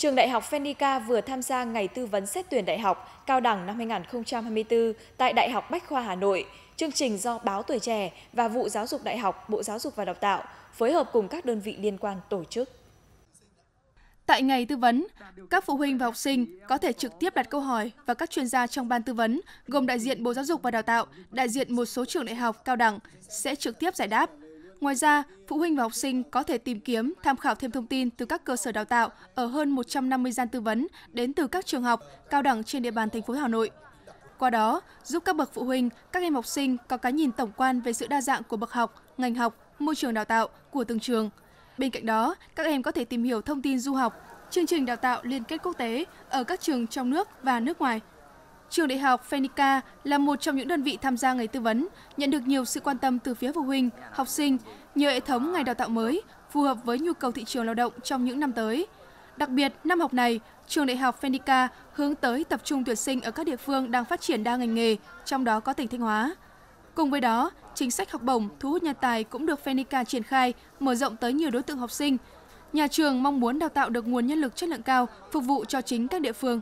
Trường Đại học Phenica vừa tham gia ngày tư vấn xét tuyển đại học cao đẳng năm 2024 tại Đại học Bách khoa Hà Nội. Chương trình do Báo Tuổi Trẻ và Vụ Giáo dục Đại học, Bộ Giáo dục và Đào tạo phối hợp cùng các đơn vị liên quan tổ chức. Tại ngày tư vấn, các phụ huynh và học sinh có thể trực tiếp đặt câu hỏi và các chuyên gia trong ban tư vấn gồm đại diện Bộ Giáo dục và Đào tạo, đại diện một số trường đại học cao đẳng sẽ trực tiếp giải đáp. Ngoài ra, phụ huynh và học sinh có thể tìm kiếm, tham khảo thêm thông tin từ các cơ sở đào tạo ở hơn 150 gian tư vấn đến từ các trường học, cao đẳng trên địa bàn thành phố Hà Nội. Qua đó, giúp các bậc phụ huynh, các em học sinh có cái nhìn tổng quan về sự đa dạng của bậc học, ngành học, môi trường đào tạo của từng trường. Bên cạnh đó, các em có thể tìm hiểu thông tin du học, chương trình đào tạo liên kết quốc tế ở các trường trong nước và nước ngoài Trường Đại học Phenica là một trong những đơn vị tham gia ngày tư vấn, nhận được nhiều sự quan tâm từ phía phụ huynh, học sinh, nhờ hệ thống ngày đào tạo mới phù hợp với nhu cầu thị trường lao động trong những năm tới. Đặc biệt, năm học này, trường Đại học Phenica hướng tới tập trung tuyển sinh ở các địa phương đang phát triển đa ngành nghề, trong đó có tỉnh Thanh Hóa. Cùng với đó, chính sách học bổng thu hút nhân tài cũng được Phenica triển khai, mở rộng tới nhiều đối tượng học sinh. Nhà trường mong muốn đào tạo được nguồn nhân lực chất lượng cao phục vụ cho chính các địa phương.